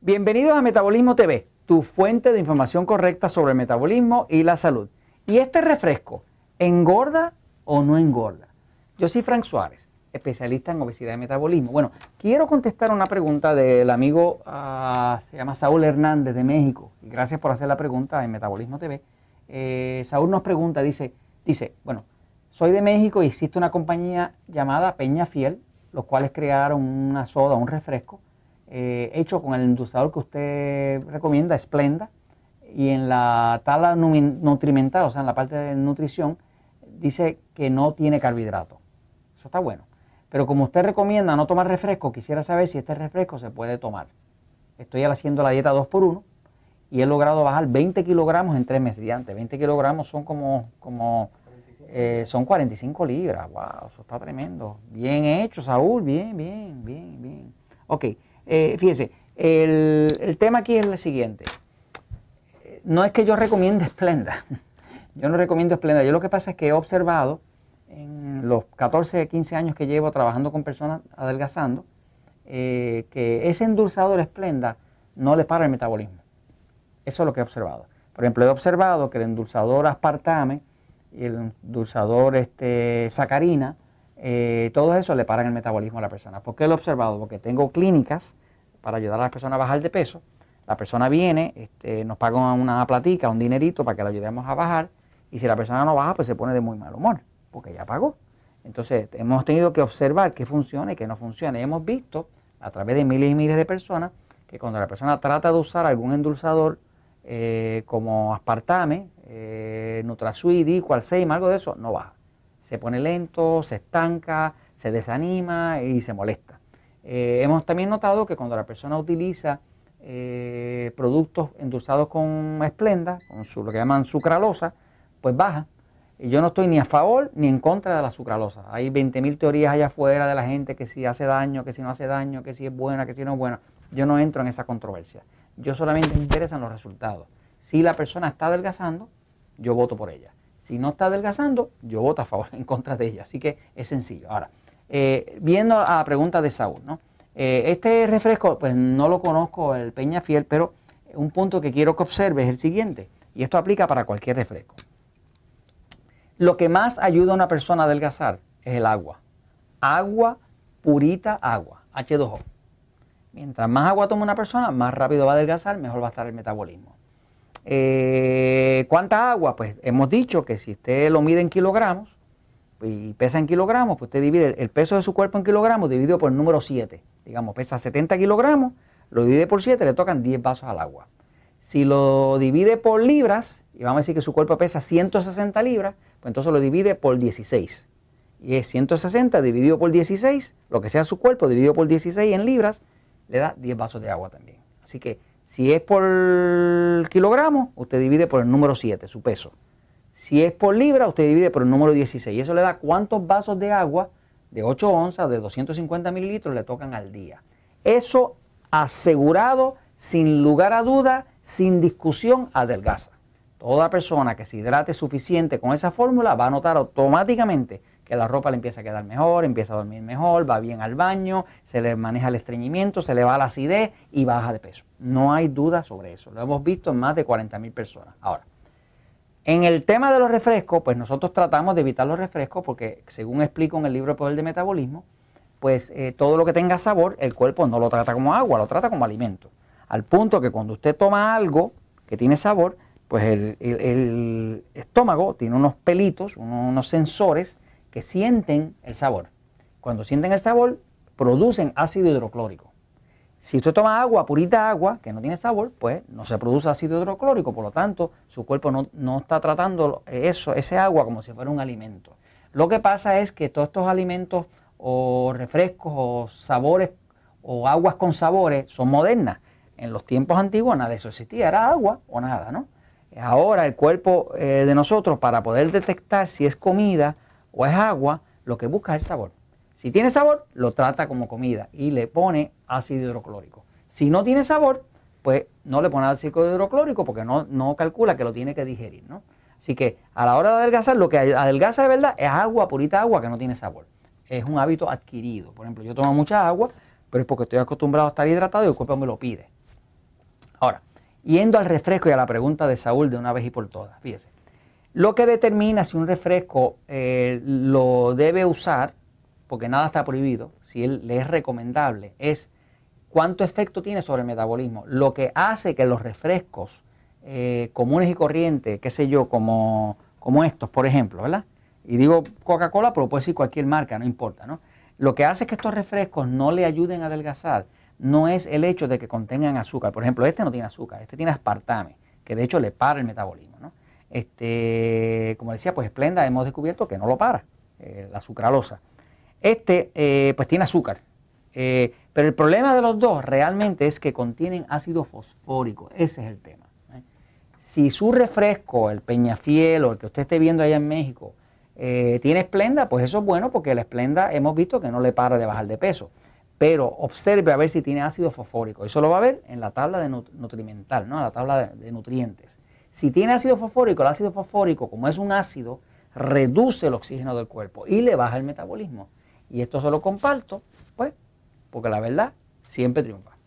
Bienvenidos a Metabolismo TV, tu fuente de información correcta sobre el metabolismo y la salud. ¿Y este refresco engorda o no engorda? Yo soy Frank Suárez, especialista en obesidad y metabolismo. Bueno, quiero contestar una pregunta del amigo, ah, se llama Saúl Hernández de México. Gracias por hacer la pregunta en Metabolismo TV. Eh, Saúl nos pregunta, dice, dice, bueno, soy de México y existe una compañía llamada Peña Fiel, los cuales crearon una soda, un refresco eh, hecho con el endulzador que usted recomienda, Splenda, y en la tabla nutrimental, o sea, en la parte de nutrición, dice que no tiene carbohidratos. Eso está bueno. Pero como usted recomienda no tomar refresco, quisiera saber si este refresco se puede tomar. Estoy haciendo la dieta 2x1 y he logrado bajar 20 kilogramos en tres meses. Antes, 20 kilogramos son como, como eh, son 45 libras. ¡Wow! Eso está tremendo. Bien hecho, Saúl. Bien, bien, bien, bien. Ok. Eh, fíjense, el, tema aquí es el siguiente. No es que yo recomiende esplenda, Yo no recomiendo esplenda, Yo lo que pasa es que he observado en los 14, 15 años que llevo trabajando con personas adelgazando, eh, que ese endulzador de Splenda no les para el metabolismo. Eso es lo que he observado. Por ejemplo, he observado que el endulzador aspartame y el endulzador este, sacarina eh, todo eso le paran el metabolismo a la persona. ¿Por qué lo he observado? Porque tengo clínicas para ayudar a las personas a bajar de peso. La persona viene, este, nos paga una platica, un dinerito para que la ayudemos a bajar. Y si la persona no baja, pues se pone de muy mal humor, porque ya pagó. Entonces hemos tenido que observar qué funciona y qué no funciona. Y hemos visto a través de miles y miles de personas que cuando la persona trata de usar algún endulzador eh, como aspartame, eh, Nutrasuid, algo de eso, no baja se pone lento, se estanca, se desanima y se molesta. Eh, hemos también notado que cuando la persona utiliza eh, productos endulzados con esplenda, con lo que llaman sucralosa, pues baja. y Yo no estoy ni a favor ni en contra de la sucralosa. Hay 20.000 teorías allá afuera de la gente que si hace daño, que si no hace daño, que si es buena, que si no es buena. Yo no entro en esa controversia. Yo solamente me interesan los resultados. Si la persona está adelgazando, yo voto por ella. Si no está adelgazando, yo voto a favor, en contra de ella. Así que es sencillo. Ahora, eh, viendo a la pregunta de Saúl, ¿no? Eh, este refresco, pues no lo conozco el Peña Fiel, pero un punto que quiero que observe es el siguiente, y esto aplica para cualquier refresco. Lo que más ayuda a una persona a adelgazar es el agua. Agua, purita agua, H2O. Mientras más agua toma una persona, más rápido va a adelgazar, mejor va a estar el metabolismo. Eh, ¿Cuánta agua? Pues hemos dicho que si usted lo mide en kilogramos y pesa en kilogramos, pues usted divide el peso de su cuerpo en kilogramos dividido por el número 7. Digamos, pesa 70 kilogramos, lo divide por 7, le tocan 10 vasos al agua. Si lo divide por libras, y vamos a decir que su cuerpo pesa 160 libras, pues entonces lo divide por 16. Y es 160 dividido por 16, lo que sea su cuerpo dividido por 16 en libras, le da 10 vasos de agua también. Así que si es por kilogramo, usted divide por el número 7, su peso. Si es por libra, usted divide por el número 16. y Eso le da cuántos vasos de agua de 8 onzas, de 250 mililitros, le tocan al día. Eso asegurado, sin lugar a duda, sin discusión, adelgaza. Toda persona que se hidrate suficiente con esa fórmula va a notar automáticamente que la ropa le empieza a quedar mejor, empieza a dormir mejor, va bien al baño, se le maneja el estreñimiento, se le va la acidez y baja de peso. No hay duda sobre eso. Lo hemos visto en más de 40.000 personas. Ahora, en el tema de los refrescos, pues nosotros tratamos de evitar los refrescos porque, según explico en el libro de Poder de Metabolismo, pues eh, todo lo que tenga sabor, el cuerpo no lo trata como agua, lo trata como alimento. Al punto que cuando usted toma algo que tiene sabor, pues el, estómago tiene unos pelitos, unos sensores, que sienten el sabor. Cuando sienten el sabor, producen ácido hidroclórico. Si usted toma agua, purita agua, que no tiene sabor, pues no se produce ácido hidroclórico, por lo tanto, su cuerpo no, está tratando eso, ese agua como si fuera un alimento. Lo que pasa es que todos estos alimentos o refrescos o sabores o aguas con sabores son modernas. En los tiempos antiguos nada de eso existía, era agua o nada, ¿no? Ahora el cuerpo eh, de nosotros para poder detectar si es comida o es agua, lo que busca es el sabor. Si tiene sabor, lo trata como comida y le pone ácido hidroclórico. Si no tiene sabor, pues no le pone ácido hidroclórico porque no, no calcula que lo tiene que digerir, ¿no? Así que a la hora de adelgazar, lo que adelgaza de verdad es agua, purita agua que no tiene sabor. Es un hábito adquirido. Por ejemplo, yo tomo mucha agua, pero es porque estoy acostumbrado a estar hidratado y el cuerpo me lo pide. Ahora, yendo al refresco y a la pregunta de Saúl de una vez y por todas, fíjese lo que determina si un refresco eh, lo debe usar, porque nada está prohibido, si él, le es recomendable, es cuánto efecto tiene sobre el metabolismo. Lo que hace que los refrescos eh, comunes y corrientes, qué sé yo, como, como estos, por ejemplo, ¿verdad? Y digo Coca-Cola, pero puede decir cualquier marca, no importa, ¿no? Lo que hace es que estos refrescos no le ayuden a adelgazar, no es el hecho de que contengan azúcar. Por ejemplo, este no tiene azúcar, este tiene aspartame, que de hecho le para el metabolismo, ¿no? Este, como decía, pues Splenda hemos descubierto que no lo para, eh, la sucralosa. Este, eh, pues tiene azúcar. Eh, pero el problema de los dos realmente es que contienen ácido fosfórico. Ese es el tema. Si su refresco, el Peñafiel o el que usted esté viendo allá en México, tiene esplenda, pues eso es bueno porque la esplenda hemos visto que no le para de bajar de peso. Pero observe a ver si tiene ácido fosfórico. Eso lo va a ver en la tabla de nutrimental, ¿no? En la tabla de nutrientes. Si tiene ácido fosfórico, el ácido fosfórico, como es un ácido, reduce el oxígeno del cuerpo y le baja el metabolismo. Y esto se lo comparto, pues, porque la verdad siempre triunfa.